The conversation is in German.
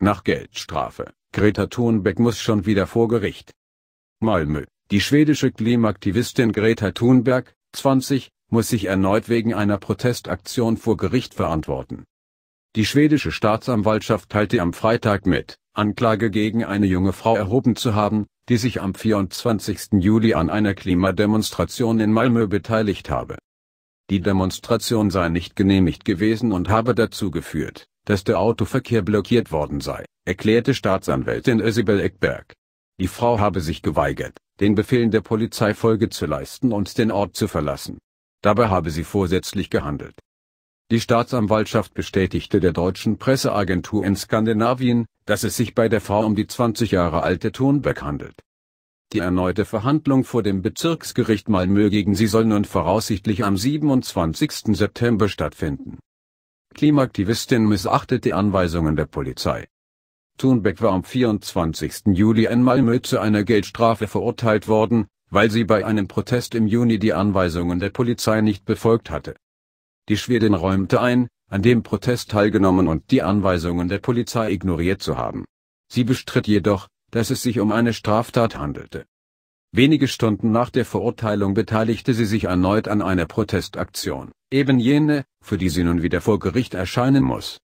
Nach Geldstrafe. Greta Thunberg muss schon wieder vor Gericht. Malmö. Die schwedische Klimaaktivistin Greta Thunberg, 20, muss sich erneut wegen einer Protestaktion vor Gericht verantworten. Die schwedische Staatsanwaltschaft teilte am Freitag mit, Anklage gegen eine junge Frau erhoben zu haben, die sich am 24. Juli an einer Klimademonstration in Malmö beteiligt habe die Demonstration sei nicht genehmigt gewesen und habe dazu geführt, dass der Autoverkehr blockiert worden sei, erklärte Staatsanwältin Isabel Eckberg. Die Frau habe sich geweigert, den Befehlen der Polizei Folge zu leisten und den Ort zu verlassen. Dabei habe sie vorsätzlich gehandelt. Die Staatsanwaltschaft bestätigte der deutschen Presseagentur in Skandinavien, dass es sich bei der Frau um die 20 Jahre alte Thunberg handelt. Die erneute Verhandlung vor dem Bezirksgericht Malmö gegen sie soll nun voraussichtlich am 27. September stattfinden. Klimaaktivistin missachtet die Anweisungen der Polizei. Thunbeck war am 24. Juli in Malmö zu einer Geldstrafe verurteilt worden, weil sie bei einem Protest im Juni die Anweisungen der Polizei nicht befolgt hatte. Die Schwedin räumte ein, an dem Protest teilgenommen und die Anweisungen der Polizei ignoriert zu haben. Sie bestritt jedoch, dass es sich um eine Straftat handelte. Wenige Stunden nach der Verurteilung beteiligte sie sich erneut an einer Protestaktion, eben jene, für die sie nun wieder vor Gericht erscheinen muss.